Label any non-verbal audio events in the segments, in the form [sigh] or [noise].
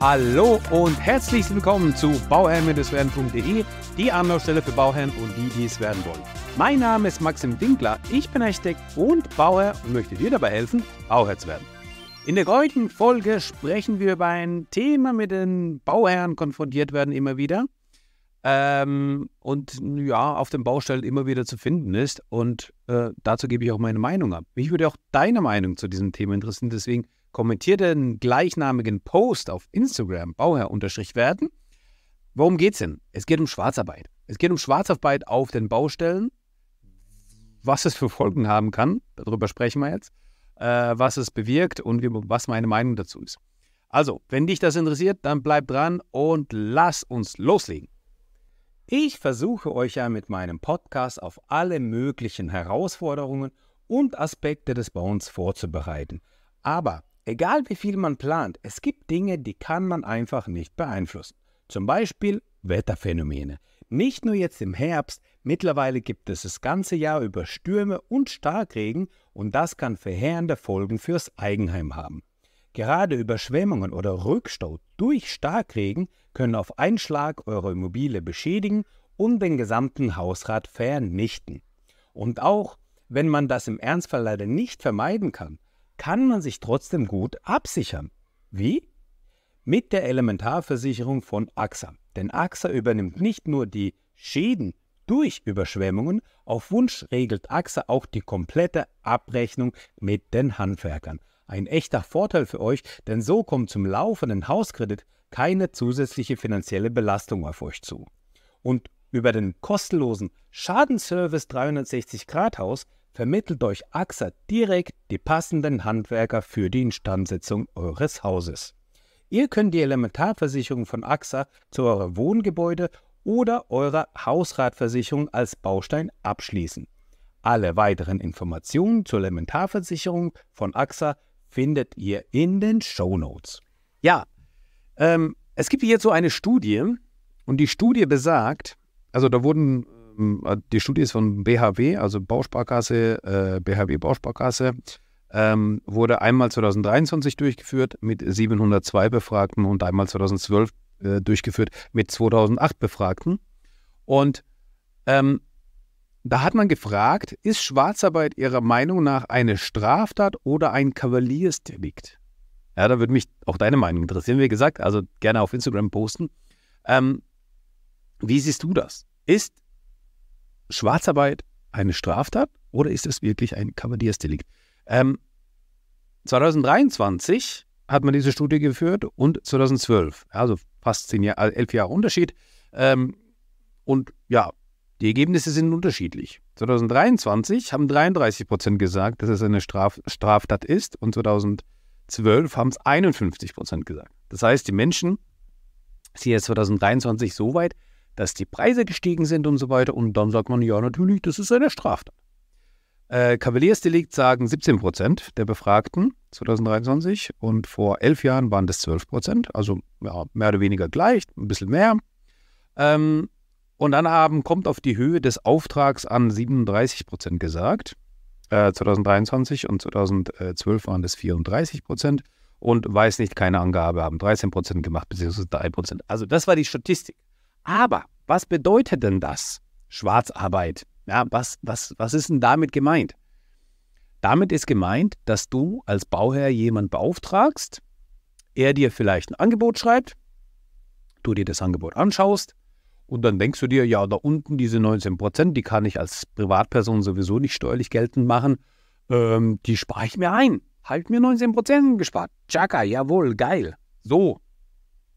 Hallo und herzlich willkommen zu bauherrn-werden.de, die Anlaufstelle für Bauherren und die, die es werden wollen. Mein Name ist Maxim Winkler, ich bin Architekt und Bauherr und möchte dir dabei helfen, Bauherr zu werden. In der heutigen Folge sprechen wir über ein Thema, mit dem Bauherren konfrontiert werden immer wieder ähm, und ja, auf den Baustellen immer wieder zu finden ist. Und äh, dazu gebe ich auch meine Meinung ab. Mich würde auch deine Meinung zu diesem Thema interessieren, deswegen kommentierte einen gleichnamigen Post auf Instagram, Bauherr-Werden. Worum geht es denn? Es geht um Schwarzarbeit. Es geht um Schwarzarbeit auf den Baustellen, was es für Folgen haben kann, darüber sprechen wir jetzt, äh, was es bewirkt und wie, was meine Meinung dazu ist. Also, wenn dich das interessiert, dann bleib dran und lass uns loslegen. Ich versuche euch ja mit meinem Podcast auf alle möglichen Herausforderungen und Aspekte des Bauens vorzubereiten. Aber Egal wie viel man plant, es gibt Dinge, die kann man einfach nicht beeinflussen. Zum Beispiel Wetterphänomene. Nicht nur jetzt im Herbst, mittlerweile gibt es das ganze Jahr über Stürme und Starkregen und das kann verheerende Folgen fürs Eigenheim haben. Gerade Überschwemmungen oder Rückstau durch Starkregen können auf einen Schlag eure Immobilie beschädigen und den gesamten Hausrat vernichten. Und auch wenn man das im Ernstfall leider nicht vermeiden kann, kann man sich trotzdem gut absichern. Wie? Mit der Elementarversicherung von AXA. Denn AXA übernimmt nicht nur die Schäden durch Überschwemmungen, auf Wunsch regelt AXA auch die komplette Abrechnung mit den Handwerkern. Ein echter Vorteil für euch, denn so kommt zum laufenden Hauskredit keine zusätzliche finanzielle Belastung auf euch zu. Und über den kostenlosen Schadenservice 360 Grad Haus vermittelt euch AXA direkt die passenden Handwerker für die Instandsetzung eures Hauses. Ihr könnt die Elementarversicherung von AXA zu eurem Wohngebäude oder eurer Hausratversicherung als Baustein abschließen. Alle weiteren Informationen zur Elementarversicherung von AXA findet ihr in den Show Notes. Ja, ähm, es gibt hierzu eine Studie und die Studie besagt, also da wurden ähm, die Studie ist von BHW, also Bausparkasse, äh, BHB Bausparkasse, ähm, wurde einmal 2023 durchgeführt mit 702 Befragten und einmal 2012 äh, durchgeführt mit 2008 Befragten. Und ähm, da hat man gefragt, ist Schwarzarbeit Ihrer Meinung nach eine Straftat oder ein Kavaliersdelikt? Ja, da würde mich auch deine Meinung interessieren, wie gesagt, also gerne auf Instagram posten. Ähm, wie siehst du das? Ist Schwarzarbeit eine Straftat oder ist es wirklich ein Kavaliersdelikt? Ähm, 2023 hat man diese Studie geführt und 2012, also fast zehn Jahre, äh, elf Jahre Unterschied. Ähm, und ja, die Ergebnisse sind unterschiedlich. 2023 haben 33 Prozent gesagt, dass es eine Straf Straftat ist und 2012 haben es 51 Prozent gesagt. Das heißt, die Menschen sind jetzt 2023 so weit, dass die Preise gestiegen sind und so weiter. Und dann sagt man, ja, natürlich, das ist eine Straftat. Äh, Kavaliersdelikt sagen 17 Prozent der Befragten 2023 und vor elf Jahren waren das 12 Prozent, also ja, mehr oder weniger gleich, ein bisschen mehr. Ähm, und Anhaben kommt auf die Höhe des Auftrags an 37 Prozent gesagt. Äh, 2023 und 2012 waren das 34 Prozent und weiß nicht, keine Angabe haben 13 Prozent gemacht, beziehungsweise 3 Prozent. Also das war die Statistik. Aber was bedeutet denn das? Schwarzarbeit. Ja, was, was, was ist denn damit gemeint? Damit ist gemeint, dass du als Bauherr jemanden beauftragst, er dir vielleicht ein Angebot schreibt, du dir das Angebot anschaust und dann denkst du dir, ja, da unten diese 19 die kann ich als Privatperson sowieso nicht steuerlich geltend machen, ähm, die spare ich mir ein. Halt mir 19 gespart. Chaka, jawohl, geil. So,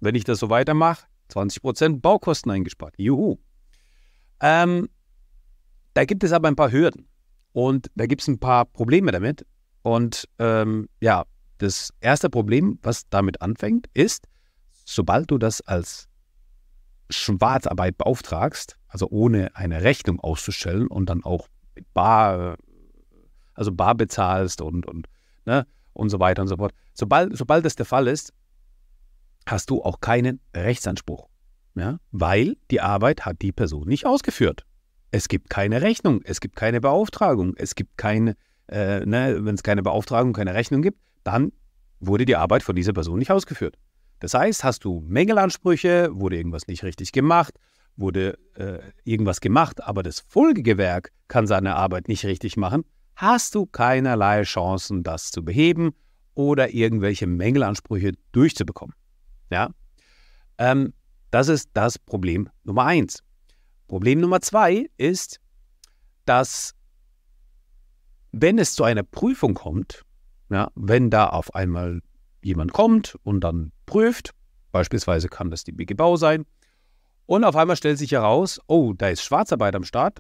wenn ich das so weitermache, 20% Baukosten eingespart. Juhu. Ähm, da gibt es aber ein paar Hürden und da gibt es ein paar Probleme damit. Und ähm, ja, das erste Problem, was damit anfängt, ist, sobald du das als Schwarzarbeit beauftragst, also ohne eine Rechnung auszustellen und dann auch mit Bar, also Bar bezahlst und, und, ne, und so weiter und so fort. Sobald, sobald das der Fall ist, hast du auch keinen Rechtsanspruch, ja? weil die Arbeit hat die Person nicht ausgeführt. Es gibt keine Rechnung, es gibt keine Beauftragung, es gibt keine, äh, ne, wenn es keine Beauftragung, keine Rechnung gibt, dann wurde die Arbeit von dieser Person nicht ausgeführt. Das heißt, hast du Mängelansprüche, wurde irgendwas nicht richtig gemacht, wurde äh, irgendwas gemacht, aber das Folgegewerk kann seine Arbeit nicht richtig machen, hast du keinerlei Chancen, das zu beheben oder irgendwelche Mängelansprüche durchzubekommen. Ja? Ähm, das ist das Problem Nummer eins. Problem Nummer zwei ist, dass wenn es zu einer Prüfung kommt, ja, wenn da auf einmal jemand kommt und dann prüft, beispielsweise kann das die BG Bau sein, und auf einmal stellt sich heraus, oh, da ist Schwarzarbeit am Start,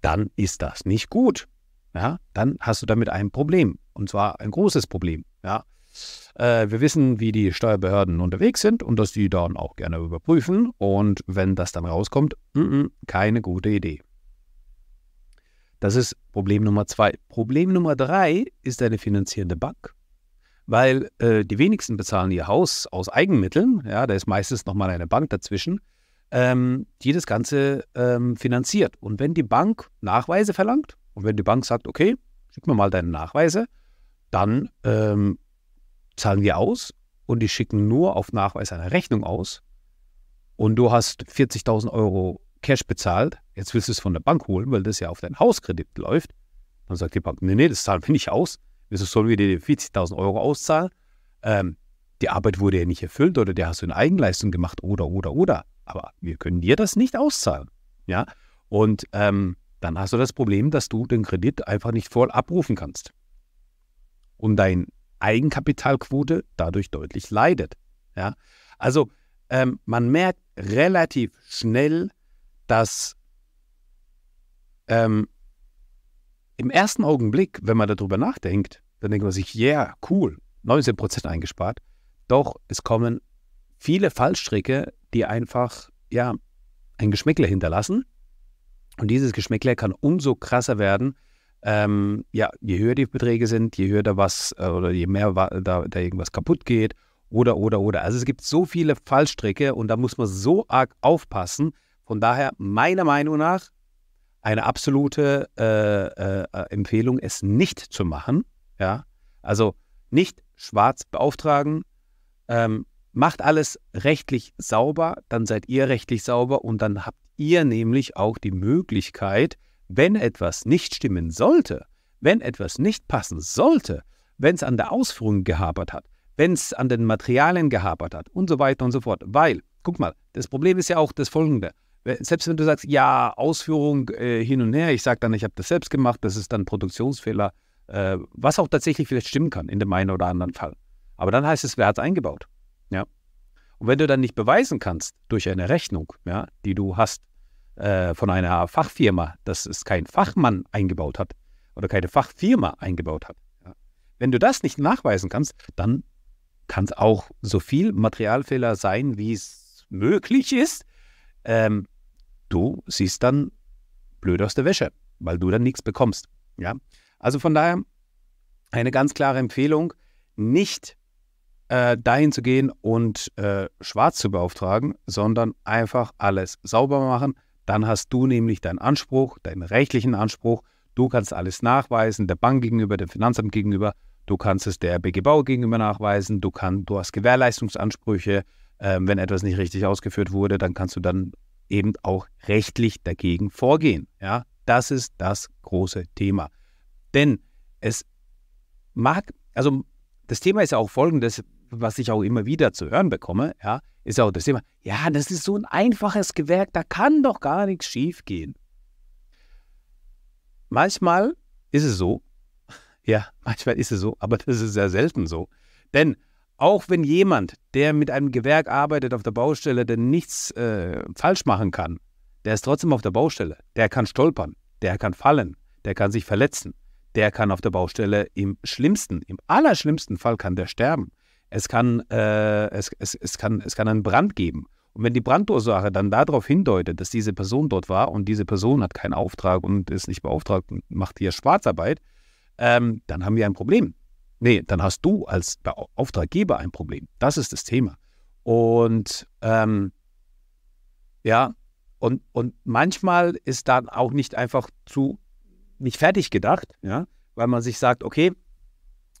dann ist das nicht gut. Ja, dann hast du damit ein Problem. Und zwar ein großes Problem. Ja. Äh, wir wissen, wie die Steuerbehörden unterwegs sind und dass die dann auch gerne überprüfen. Und wenn das dann rauskommt, mm -mm, keine gute Idee. Das ist Problem Nummer zwei. Problem Nummer drei ist eine finanzierende Bank, weil äh, die wenigsten bezahlen ihr Haus aus Eigenmitteln. Ja, da ist meistens nochmal eine Bank dazwischen, ähm, die das Ganze ähm, finanziert. Und wenn die Bank Nachweise verlangt und wenn die Bank sagt, okay, schick mir mal deine Nachweise, dann ähm, zahlen die aus und die schicken nur auf Nachweis einer Rechnung aus und du hast 40.000 Euro Cash bezahlt, jetzt willst du es von der Bank holen, weil das ja auf dein Hauskredit läuft, dann sagt die Bank, nee, nee, das zahlen wir nicht aus, wieso sollen wir dir 40.000 Euro auszahlen? Ähm, die Arbeit wurde ja nicht erfüllt oder der hast du in Eigenleistung gemacht oder, oder, oder. Aber wir können dir das nicht auszahlen. Ja, und ähm, dann hast du das Problem, dass du den Kredit einfach nicht voll abrufen kannst. Und dein Eigenkapitalquote dadurch deutlich leidet. Ja? Also ähm, man merkt relativ schnell, dass ähm, im ersten Augenblick, wenn man darüber nachdenkt, dann denkt man sich, ja, yeah, cool, 19% eingespart. Doch es kommen viele Fallstricke, die einfach ja, ein Geschmäckle hinterlassen. Und dieses Geschmäckle kann umso krasser werden, ähm, ja, je höher die Beträge sind, je höher da was äh, oder je mehr da, da irgendwas kaputt geht oder, oder, oder. Also es gibt so viele Fallstricke und da muss man so arg aufpassen. Von daher, meiner Meinung nach, eine absolute äh, äh, äh Empfehlung, es nicht zu machen. Ja, also nicht schwarz beauftragen. Ähm, macht alles rechtlich sauber, dann seid ihr rechtlich sauber und dann habt ihr nämlich auch die Möglichkeit, wenn etwas nicht stimmen sollte, wenn etwas nicht passen sollte, wenn es an der Ausführung gehapert hat, wenn es an den Materialien gehapert hat und so weiter und so fort. Weil, guck mal, das Problem ist ja auch das folgende. Selbst wenn du sagst, ja, Ausführung äh, hin und her, ich sage dann, ich habe das selbst gemacht, das ist dann Produktionsfehler, äh, was auch tatsächlich vielleicht stimmen kann in dem einen oder anderen Fall. Aber dann heißt es, wer hat es eingebaut? Ja. Und wenn du dann nicht beweisen kannst durch eine Rechnung, ja, die du hast, äh, von einer Fachfirma, dass es kein Fachmann eingebaut hat oder keine Fachfirma eingebaut hat. Ja. Wenn du das nicht nachweisen kannst, dann kann es auch so viel Materialfehler sein, wie es möglich ist. Ähm, du siehst dann blöd aus der Wäsche, weil du dann nichts bekommst. Ja? Also von daher eine ganz klare Empfehlung, nicht äh, dahin zu gehen und äh, schwarz zu beauftragen, sondern einfach alles sauber machen, dann hast du nämlich deinen Anspruch, deinen rechtlichen Anspruch. Du kannst alles nachweisen, der Bank gegenüber, dem Finanzamt gegenüber. Du kannst es der BGBau gegenüber nachweisen. Du, kann, du hast Gewährleistungsansprüche. Ähm, wenn etwas nicht richtig ausgeführt wurde, dann kannst du dann eben auch rechtlich dagegen vorgehen. Ja, das ist das große Thema. Denn es mag, also das Thema ist ja auch folgendes, was ich auch immer wieder zu hören bekomme, ja, ist auch das Thema, ja, das ist so ein einfaches Gewerk, da kann doch gar nichts schiefgehen. Manchmal ist es so, [laughs] ja, manchmal ist es so, aber das ist sehr selten so. Denn auch wenn jemand, der mit einem Gewerk arbeitet auf der Baustelle, denn nichts äh, falsch machen kann, der ist trotzdem auf der Baustelle, der kann stolpern, der kann fallen, der kann sich verletzen, der kann auf der Baustelle im schlimmsten, im allerschlimmsten Fall kann der sterben. Es kann, äh, es, es, es, kann, es kann einen Brand geben. Und wenn die Brandursache dann darauf hindeutet, dass diese Person dort war und diese Person hat keinen Auftrag und ist nicht beauftragt und macht hier Schwarzarbeit, ähm, dann haben wir ein Problem. Nee, dann hast du als Auftraggeber ein Problem. Das ist das Thema. Und ähm, ja, und, und manchmal ist dann auch nicht einfach zu nicht fertig gedacht, ja, weil man sich sagt, okay,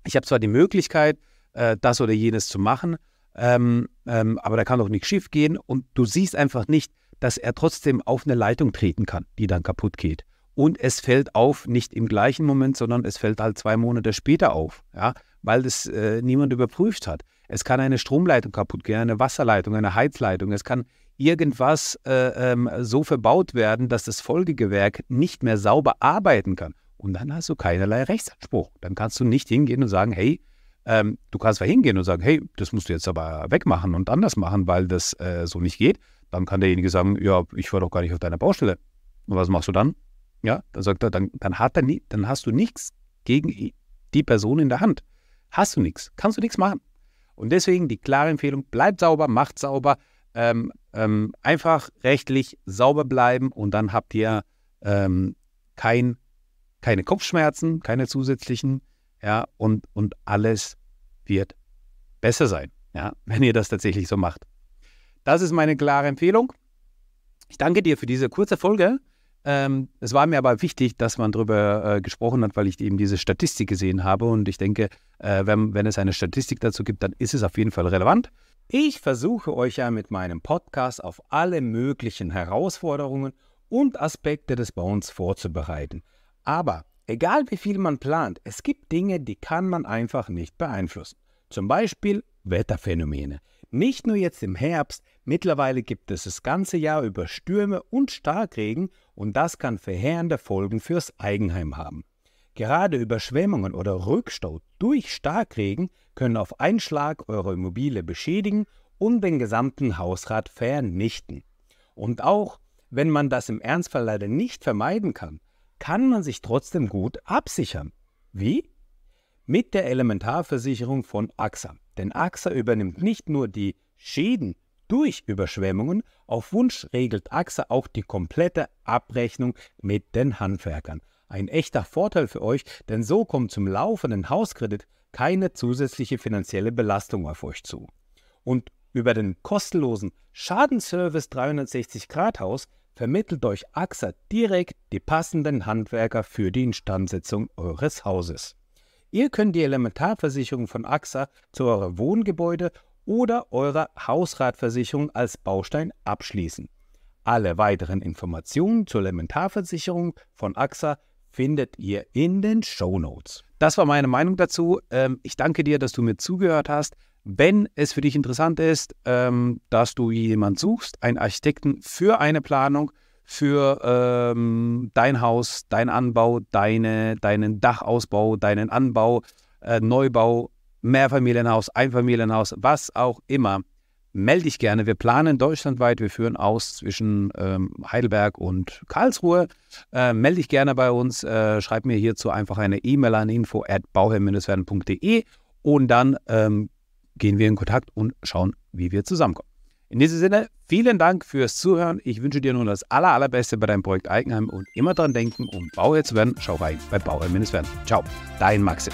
ich habe zwar die Möglichkeit, äh, das oder jenes zu machen, ähm, ähm, aber da kann doch nichts schief gehen und du siehst einfach nicht, dass er trotzdem auf eine Leitung treten kann, die dann kaputt geht. Und es fällt auf, nicht im gleichen Moment, sondern es fällt halt zwei Monate später auf, ja, weil das äh, niemand überprüft hat. Es kann eine Stromleitung kaputt gehen, eine Wasserleitung, eine Heizleitung. Es kann irgendwas äh, ähm, so verbaut werden, dass das Folgegewerk nicht mehr sauber arbeiten kann. Und dann hast du keinerlei Rechtsanspruch. Dann kannst du nicht hingehen und sagen, hey, ähm, du kannst zwar hingehen und sagen, hey, das musst du jetzt aber wegmachen und anders machen, weil das äh, so nicht geht. Dann kann derjenige sagen, ja, ich war doch gar nicht auf deiner Baustelle. Und was machst du dann? Ja, dann sagt er, dann, dann, hat er nie, dann hast du nichts gegen die Person in der Hand. Hast du nichts, kannst du nichts machen. Und deswegen die klare Empfehlung, bleibt sauber, macht sauber, ähm, ähm, einfach rechtlich sauber bleiben und dann habt ihr ähm, kein, keine Kopfschmerzen, keine zusätzlichen, ja, und, und alles wird besser sein, ja, [laughs] wenn ihr das tatsächlich so macht. Das ist meine klare Empfehlung. Ich danke dir für diese kurze Folge ähm, es war mir aber wichtig, dass man darüber äh, gesprochen hat, weil ich eben diese Statistik gesehen habe. Und ich denke, äh, wenn, wenn es eine Statistik dazu gibt, dann ist es auf jeden Fall relevant. Ich versuche euch ja mit meinem Podcast auf alle möglichen Herausforderungen und Aspekte des Bauens vorzubereiten. Aber egal wie viel man plant, es gibt Dinge, die kann man einfach nicht beeinflussen. Zum Beispiel Wetterphänomene. Nicht nur jetzt im Herbst, Mittlerweile gibt es das ganze Jahr über Stürme und Starkregen und das kann verheerende Folgen fürs Eigenheim haben. Gerade Überschwemmungen oder Rückstau durch Starkregen können auf einen Schlag eure Immobilie beschädigen und den gesamten Hausrat vernichten. Und auch wenn man das im Ernstfall leider nicht vermeiden kann, kann man sich trotzdem gut absichern. Wie? Mit der Elementarversicherung von AXA. Denn AXA übernimmt nicht nur die Schäden durch Überschwemmungen. Auf Wunsch regelt AXA auch die komplette Abrechnung mit den Handwerkern. Ein echter Vorteil für euch, denn so kommt zum laufenden Hauskredit keine zusätzliche finanzielle Belastung auf euch zu. Und über den kostenlosen Schadenservice 360 Grad Haus vermittelt euch AXA direkt die passenden Handwerker für die Instandsetzung eures Hauses. Ihr könnt die Elementarversicherung von AXA zu eurem Wohngebäude oder eurer Hausratversicherung als Baustein abschließen. Alle weiteren Informationen zur Elementarversicherung von AXA findet ihr in den Show Notes. Das war meine Meinung dazu. Ähm, ich danke dir, dass du mir zugehört hast. Wenn es für dich interessant ist, ähm, dass du jemanden suchst, einen Architekten für eine Planung, für ähm, dein Haus, dein Anbau, deine, deinen Dachausbau, deinen Anbau, äh, Neubau, Mehrfamilienhaus, Einfamilienhaus, was auch immer, melde dich gerne. Wir planen deutschlandweit, wir führen aus zwischen ähm, Heidelberg und Karlsruhe. Äh, melde dich gerne bei uns, äh, schreib mir hierzu einfach eine E-Mail an info at bauherr werdende und dann ähm, gehen wir in Kontakt und schauen, wie wir zusammenkommen. In diesem Sinne, vielen Dank fürs Zuhören. Ich wünsche dir nun das aller, allerbeste bei deinem Projekt Eigenheim und immer dran denken, um Bauherr zu werden, schau rein bei Bauherr-Werden. Ciao, dein Maxim.